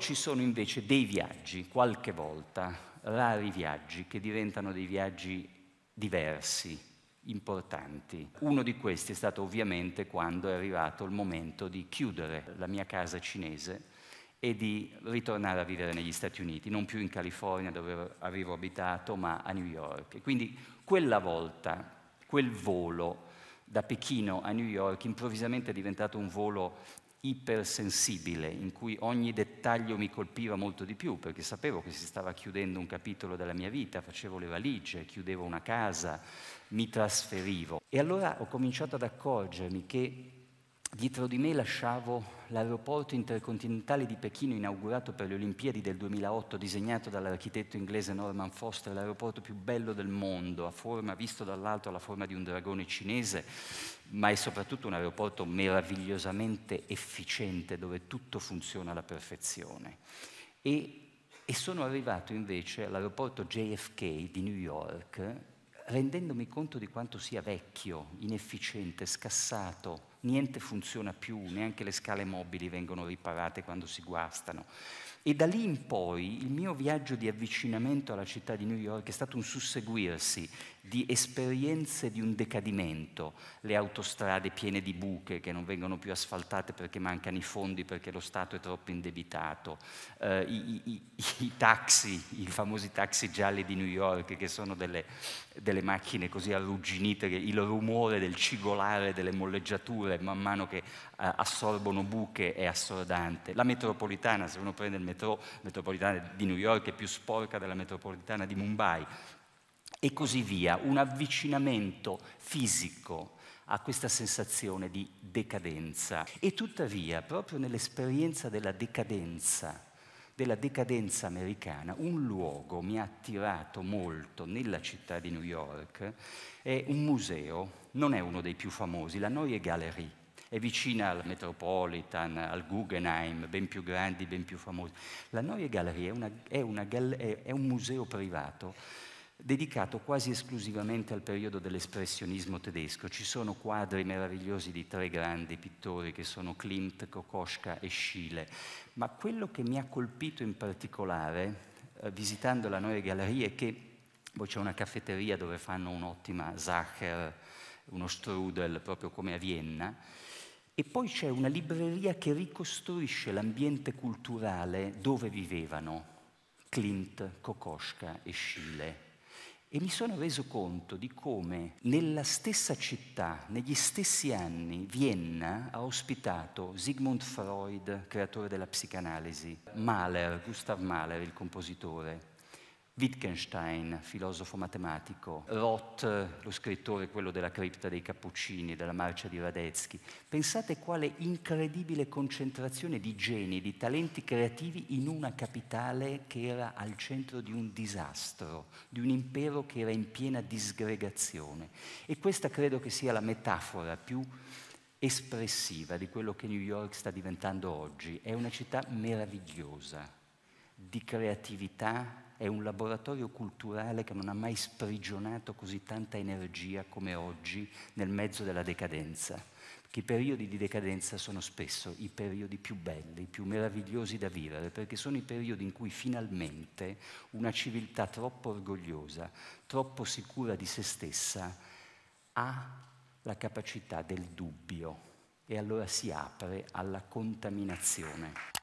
ci sono invece dei viaggi, qualche volta, rari viaggi, che diventano dei viaggi diversi, importanti. Uno di questi è stato ovviamente quando è arrivato il momento di chiudere la mia casa cinese e di ritornare a vivere negli Stati Uniti, non più in California dove avevo abitato, ma a New York. E quindi quella volta, quel volo da Pechino a New York improvvisamente è diventato un volo ipersensibile in cui ogni dettaglio mi colpiva molto di più perché sapevo che si stava chiudendo un capitolo della mia vita, facevo le valigie, chiudevo una casa, mi trasferivo. E allora ho cominciato ad accorgermi che dietro di me lasciavo l'aeroporto intercontinentale di Pechino inaugurato per le Olimpiadi del 2008, disegnato dall'architetto inglese Norman Foster, l'aeroporto più bello del mondo, a forma, visto dall'alto, alla forma di un dragone cinese, ma è soprattutto un aeroporto meravigliosamente efficiente dove tutto funziona alla perfezione. E, e sono arrivato invece all'aeroporto JFK di New York, rendendomi conto di quanto sia vecchio, inefficiente, scassato, niente funziona più, neanche le scale mobili vengono riparate quando si guastano. E da lì in poi il mio viaggio di avvicinamento alla città di New York è stato un susseguirsi di esperienze di un decadimento, le autostrade piene di buche che non vengono più asfaltate perché mancano i fondi, perché lo Stato è troppo indebitato, eh, i, i, i, taxi, i famosi taxi gialli di New York che sono delle, delle macchine così arrugginite, il rumore del cigolare delle molleggiature man mano che eh, assorbono buche è assordante, la metropolitana, se uno prende il metro, metropolitana di New York è più sporca della metropolitana di Mumbai, e così via, un avvicinamento fisico a questa sensazione di decadenza. E tuttavia, proprio nell'esperienza della decadenza, della decadenza americana, un luogo mi ha attirato molto nella città di New York, è un museo, non è uno dei più famosi, la Neue Galerie. È vicina al Metropolitan, al Guggenheim, ben più grandi, ben più famosi. La Neue Galerie è, una, è, una, è un museo privato dedicato quasi esclusivamente al periodo dell'espressionismo tedesco. Ci sono quadri meravigliosi di tre grandi pittori che sono Klimt, Kokoschka e Schiele, ma quello che mi ha colpito in particolare, eh, visitando la Neue Gallerie, è che poi boh, c'è una caffetteria dove fanno un'ottima Sacher, uno strudel, proprio come a Vienna, e poi c'è una libreria che ricostruisce l'ambiente culturale dove vivevano Klimt, Kokoschka e Schiele. E mi sono reso conto di come nella stessa città, negli stessi anni, Vienna ha ospitato Sigmund Freud, creatore della psicanalisi, Mahler, Gustav Mahler, il compositore, Wittgenstein, filosofo matematico, Roth, lo scrittore, quello della cripta dei Cappuccini, della marcia di Radetzky. Pensate quale incredibile concentrazione di geni, di talenti creativi in una capitale che era al centro di un disastro, di un impero che era in piena disgregazione. E questa credo che sia la metafora più espressiva di quello che New York sta diventando oggi. È una città meravigliosa, di creatività, è un laboratorio culturale che non ha mai sprigionato così tanta energia come oggi nel mezzo della decadenza. Perché i periodi di decadenza sono spesso i periodi più belli, più meravigliosi da vivere, perché sono i periodi in cui finalmente una civiltà troppo orgogliosa, troppo sicura di se stessa, ha la capacità del dubbio e allora si apre alla contaminazione.